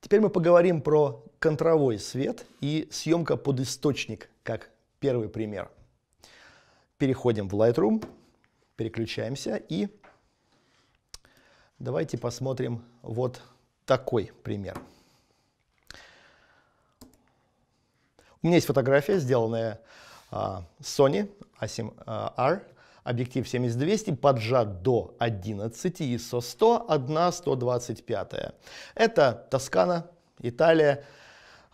Теперь мы поговорим про контровой свет и съемка под источник, как первый пример. Переходим в Lightroom, переключаемся и давайте посмотрим вот такой пример. У меня есть фотография, сделанная а, Sony A7R объектив 7200 поджат до 11, ISO 100, 1 125. Это Тоскана, Италия.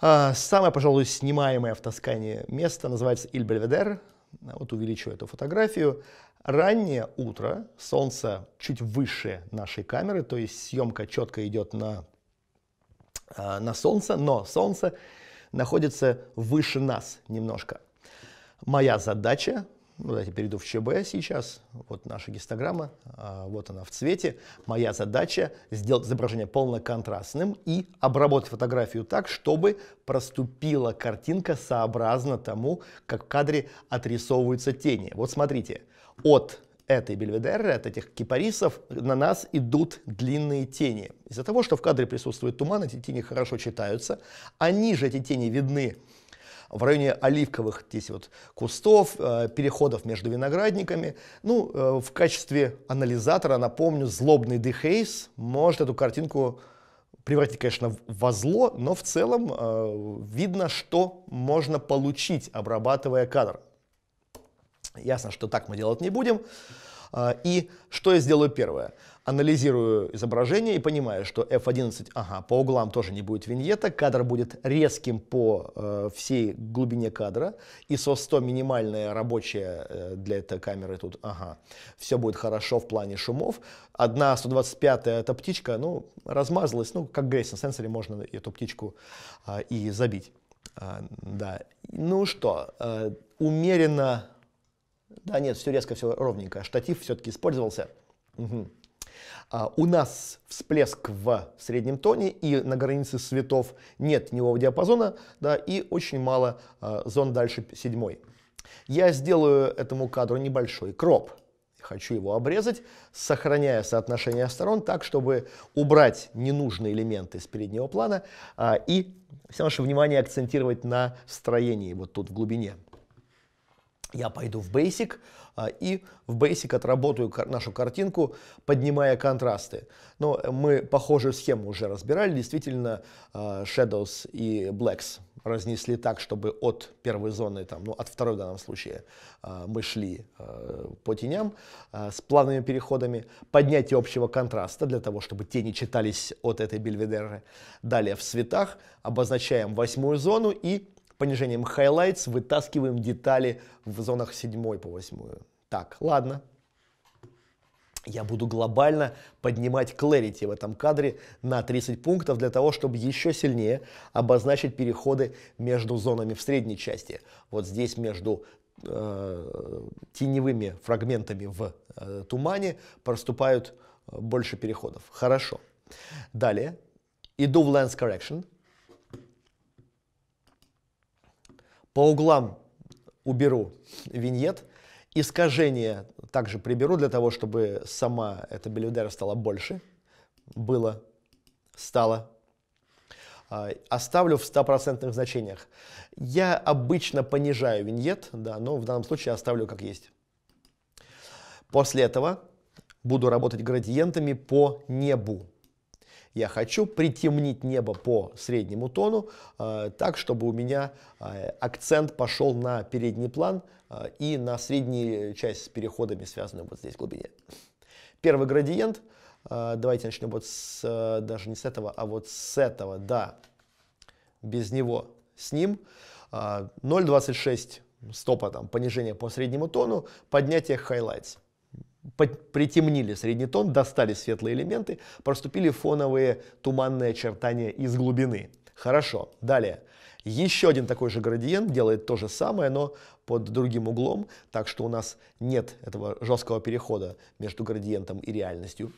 А, самое, пожалуй, снимаемое в Тоскане место называется Иль Бельведер. Вот увеличу эту фотографию. Раннее утро, солнце чуть выше нашей камеры, то есть съемка четко идет на, а, на солнце, но солнце находится выше нас немножко. Моя задача ну, давайте перейду в ЧБ сейчас. Вот наша гистограмма, а, вот она в цвете. Моя задача сделать изображение полноконтрастным и обработать фотографию так, чтобы проступила картинка сообразно тому, как в кадре отрисовываются тени. Вот смотрите, от этой бельведеры, от этих кипарисов на нас идут длинные тени. Из-за того, что в кадре присутствует туман, эти тени хорошо читаются. А ниже эти тени видны в районе оливковых здесь вот кустов, э, переходов между виноградниками. Ну, э, в качестве анализатора, напомню, злобный Дехейс может эту картинку превратить, конечно, во зло, но в целом э, видно, что можно получить, обрабатывая кадр. Ясно, что так мы делать не будем. А, и что я сделаю первое? анализирую изображение и понимаю, что F11, ага, по углам тоже не будет виньета, кадр будет резким по э, всей глубине кадра, ISO 100 минимальная рабочая э, для этой камеры тут, ага, все будет хорошо в плане шумов. Одна 125 эта птичка, ну, размазалась, ну, как Грейс на сенсоре можно эту птичку э, и забить. Э, да, ну что, э, умеренно да, нет, все резко, все ровненько. Штатив все-таки использовался. Угу. А, у нас всплеск в среднем тоне и на границе светов нет нивого диапазона, да, и очень мало а, зон дальше седьмой. Я сделаю этому кадру небольшой кроп. Хочу его обрезать, сохраняя соотношение сторон так, чтобы убрать ненужные элементы с переднего плана а, и все наше внимание акцентировать на строении вот тут в глубине я пойду в Basic а, и в Basic отработаю нашу картинку, поднимая контрасты. Но мы похожую схему уже разбирали, действительно а, Shadows и Blacks разнесли так, чтобы от первой зоны, там, ну от второй в данном случае, а, мы шли а, по теням с плавными переходами, поднятие общего контраста для того, чтобы тени читались от этой бельведеры. Далее в цветах обозначаем восьмую зону и понижением highlights вытаскиваем детали в зонах 7 по 8. Так, ладно. Я буду глобально поднимать clarity в этом кадре на 30 пунктов для того, чтобы еще сильнее обозначить переходы между зонами в средней части. Вот здесь между э, теневыми фрагментами в э, тумане проступают э, больше переходов. Хорошо. Далее иду в Lens Correction По углам уберу виньет, искажение также приберу для того, чтобы сама эта бельведера стала больше. Было, стало. А, оставлю в 100% значениях. Я обычно понижаю виньет, да, но в данном случае оставлю как есть. После этого буду работать градиентами по небу я хочу притемнить небо по среднему тону, э, так, чтобы у меня э, акцент пошел на передний план э, и на среднюю часть с переходами, связанную вот здесь в глубине. Первый градиент, давайте начнем вот с, даже не с этого, а вот с этого, да, без него, с ним. 0,26 стопа, там, понижение по среднему тону, поднятие highlights притемнили средний тон, достали светлые элементы, проступили фоновые туманные очертания из глубины. Хорошо, далее. Еще один такой же градиент делает то же самое, но под другим углом, так что у нас нет этого жесткого перехода между градиентом и реальностью.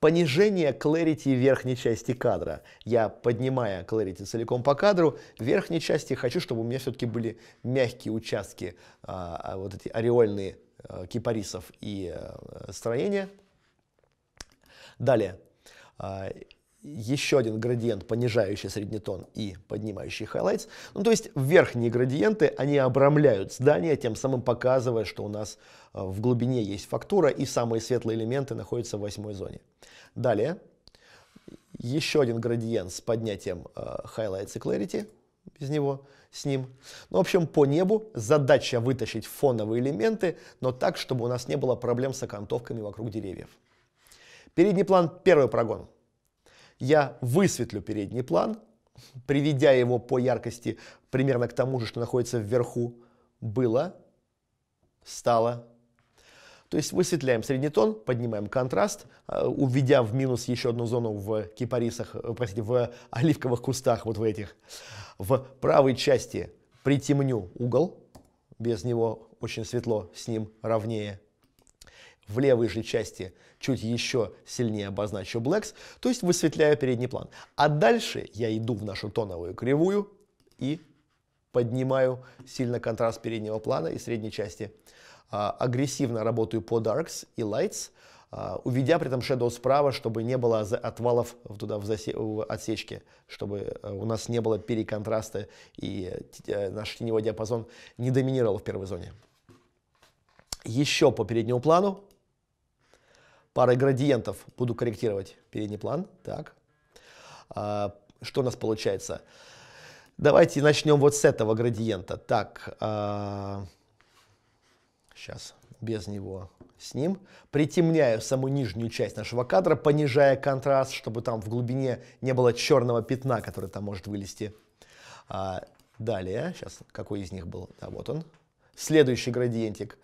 Понижение clarity верхней части кадра. Я, поднимая clarity целиком по кадру, в верхней части хочу, чтобы у меня все-таки были мягкие участки, а, а вот эти ореольные Э, кипарисов и э, строения. Далее, а, еще один градиент, понижающий средний тон и поднимающий highlights. Ну, то есть верхние градиенты, они обрамляют здание, тем самым показывая, что у нас э, в глубине есть фактура, и самые светлые элементы находятся в восьмой зоне. Далее, еще один градиент с поднятием highlights и clarity – без него, с ним. Ну, в общем, по небу задача вытащить фоновые элементы, но так, чтобы у нас не было проблем с окантовками вокруг деревьев. Передний план – первый прогон. Я высветлю передний план, приведя его по яркости примерно к тому же, что находится вверху. Было, стало, то есть высветляем средний тон, поднимаем контраст, а, уведя в минус еще одну зону в кипарисах, э, простите, в оливковых кустах, вот в этих. В правой части притемню угол, без него очень светло, с ним ровнее. В левой же части чуть еще сильнее обозначу blacks, то есть высветляю передний план. А дальше я иду в нашу тоновую кривую и поднимаю сильно контраст переднего плана и средней части. А, агрессивно работаю по Darks и Lights, а, уведя при этом Shadow справа, чтобы не было отвалов туда в, засе... в отсечке, чтобы э, у нас не было переконтраста и э, наш теневой диапазон не доминировал в первой зоне. Еще по переднему плану парой градиентов буду корректировать передний план. Так, а, что у нас получается? Давайте начнем вот с этого градиента. Так, а... Сейчас без него с ним. Притемняю самую нижнюю часть нашего кадра, понижая контраст, чтобы там в глубине не было черного пятна, который там может вылезти. А, далее, сейчас какой из них был? Да, вот он. Следующий градиентик.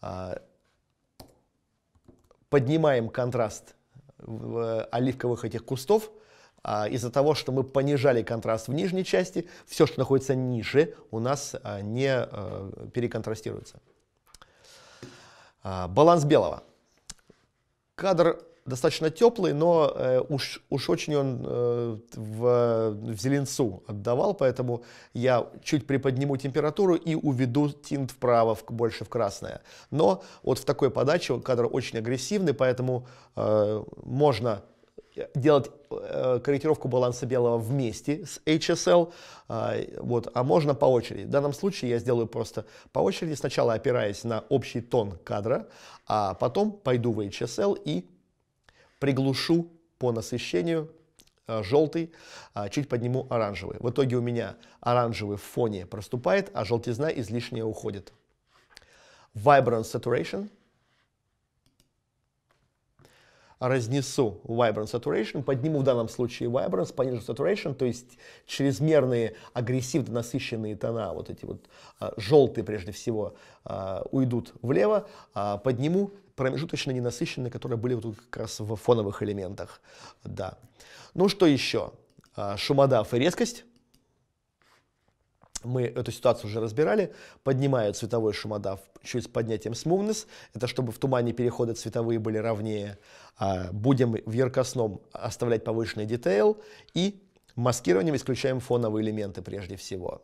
А, поднимаем контраст в э, оливковых этих кустов. А, Из-за того, что мы понижали контраст в нижней части, все, что находится ниже, у нас а, не а, переконтрастируется. А, баланс белого. Кадр достаточно теплый, но э, уж, уж очень он э, в, в зеленцу отдавал, поэтому я чуть приподниму температуру и уведу тинт вправо, в, больше в красное. Но вот в такой подаче кадр очень агрессивный, поэтому э, можно делать э, корректировку баланса белого вместе с HSL, э, а, вот, а можно по очереди. В данном случае я сделаю просто по очереди, сначала опираясь на общий тон кадра, а потом пойду в HSL и приглушу по насыщению э, желтый, э, чуть подниму оранжевый. В итоге у меня оранжевый в фоне проступает, а желтизна излишняя уходит. Vibrant Saturation разнесу vibrant saturation, подниму в данном случае vibrance, понижу saturation, то есть чрезмерные агрессивно насыщенные тона, вот эти вот а, желтые прежде всего, а, уйдут влево, а подниму промежуточно ненасыщенные, которые были вот тут как раз в фоновых элементах, да. Ну что еще? шумодав и резкость мы эту ситуацию уже разбирали, поднимают цветовой шумодав еще и с поднятием smoothness, это чтобы в тумане переходы цветовые были ровнее, а, будем в яркосном оставлять повышенный детейл и маскированием исключаем фоновые элементы прежде всего.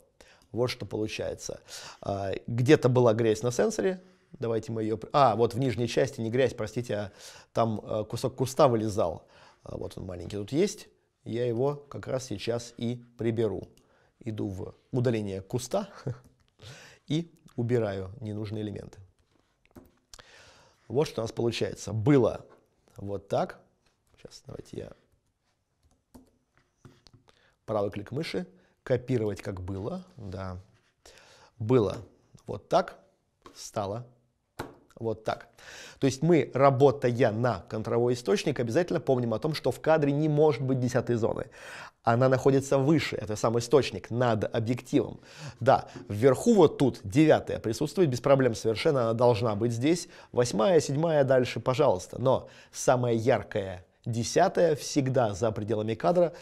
Вот что получается. А, где-то была грязь на сенсоре, давайте мы ее... А, вот в нижней части не грязь, простите, а там а, кусок куста вылезал. Вот он маленький тут есть, я его как раз сейчас и приберу иду в удаление куста и убираю ненужные элементы. Вот что у нас получается. Было вот так. Сейчас давайте я правый клик мыши, копировать как было, да. Было вот так, стало вот так. То есть мы, работая на контровой источник, обязательно помним о том, что в кадре не может быть десятой зоны она находится выше, это сам источник, над объективом. Да, вверху вот тут девятая присутствует без проблем совершенно, она должна быть здесь. Восьмая, седьмая дальше, пожалуйста. Но самая яркая десятая всегда за пределами кадра.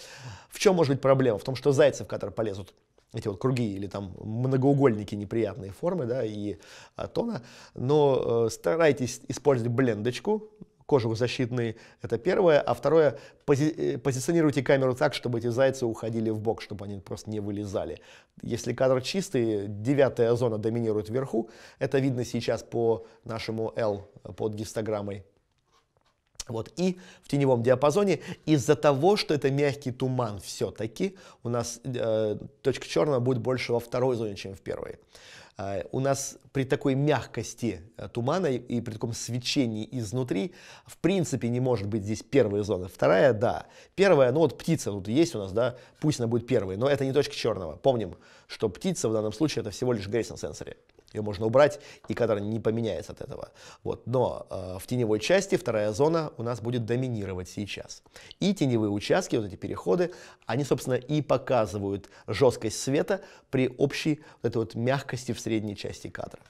В чем может быть проблема? В том, что зайцы в кадр полезут эти вот круги или там многоугольники неприятные формы, да, и а, тона, но э, старайтесь использовать блендочку, кожух защитный, это первое. А второе, пози э, позиционируйте камеру так, чтобы эти зайцы уходили в бок, чтобы они просто не вылезали. Если кадр чистый, девятая зона доминирует вверху. Это видно сейчас по нашему L э, под гистограммой. Вот. И в теневом диапазоне из-за того, что это мягкий туман все-таки, у нас э, точка черного будет больше во второй зоне, чем в первой. Э, у нас при такой мягкости э, тумана и, и при таком свечении изнутри, в принципе, не может быть здесь первая зона. Вторая, да. Первая, ну вот птица тут есть у нас, да, пусть она будет первой, но это не точка черного. Помним, что птица в данном случае это всего лишь Грейсон сенсоре. Ее можно убрать, и кадр не поменяется от этого. Вот. Но э, в теневой части вторая зона у нас будет доминировать сейчас. И теневые участки, вот эти переходы, они, собственно, и показывают жесткость света при общей вот этой вот мягкости в средней части кадра.